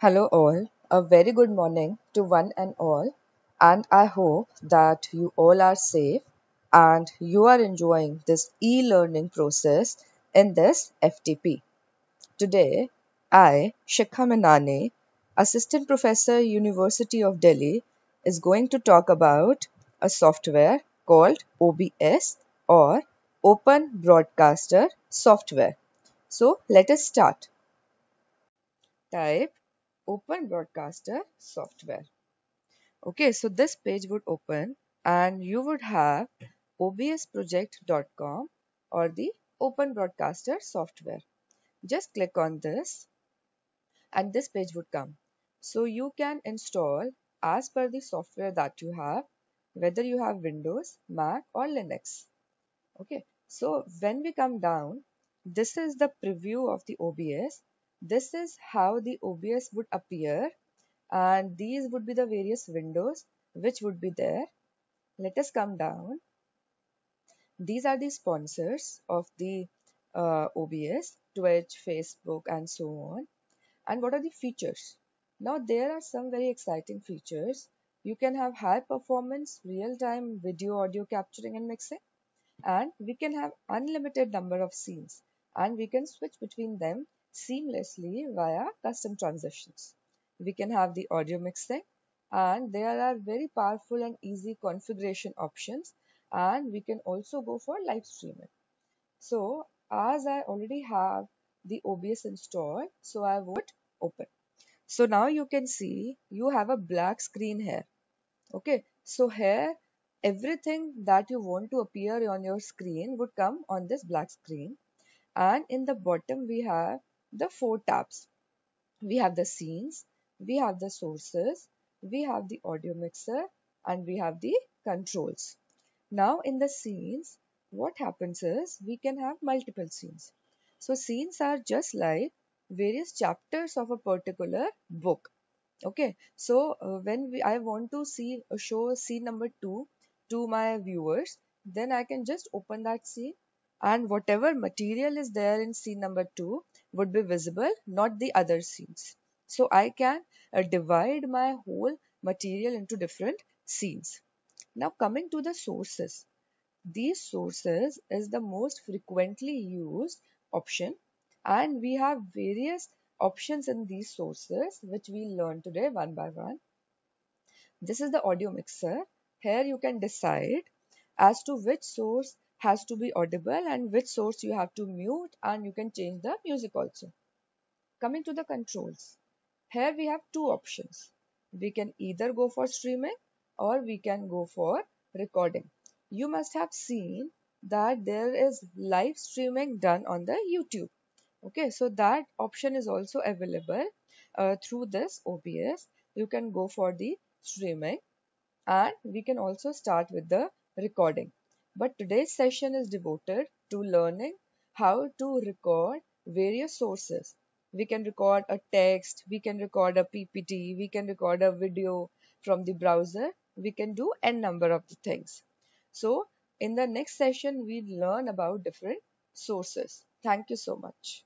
Hello, all. A very good morning to one and all. And I hope that you all are safe and you are enjoying this e learning process in this FTP. Today, I, Shikha Menane, Assistant Professor, University of Delhi, is going to talk about a software called OBS or Open Broadcaster Software. So, let us start. Type open broadcaster software. Okay, so this page would open and you would have obsproject.com or the open broadcaster software. Just click on this and this page would come. So you can install as per the software that you have, whether you have Windows, Mac or Linux. Okay, so when we come down, this is the preview of the OBS this is how the OBS would appear and these would be the various windows which would be there. Let us come down. These are the sponsors of the uh, OBS, Twitch, Facebook and so on. And what are the features? Now there are some very exciting features. You can have high performance, real-time video audio capturing and mixing and we can have unlimited number of scenes and we can switch between them seamlessly via custom transitions. We can have the audio mixing and there are very powerful and easy configuration options and we can also go for live streaming. So as I already have the OBS installed, so I would open. So now you can see you have a black screen here. Okay, so here everything that you want to appear on your screen would come on this black screen and in the bottom we have the four tabs. We have the scenes, we have the sources, we have the audio mixer and we have the controls. Now in the scenes, what happens is we can have multiple scenes. So scenes are just like various chapters of a particular book. Okay, so uh, when we, I want to see uh, show scene number 2 to my viewers, then I can just open that scene and whatever material is there in scene number 2, would be visible, not the other scenes. So I can uh, divide my whole material into different scenes. Now coming to the sources. These sources is the most frequently used option and we have various options in these sources which we learn today one by one. This is the audio mixer. Here you can decide as to which source has to be audible and which source you have to mute and you can change the music also. Coming to the controls. Here we have two options. We can either go for streaming or we can go for recording. You must have seen that there is live streaming done on the YouTube. Okay, so that option is also available uh, through this OBS. You can go for the streaming and we can also start with the recording. But today's session is devoted to learning how to record various sources. We can record a text, we can record a PPT, we can record a video from the browser, we can do n number of the things. So in the next session, we learn about different sources. Thank you so much.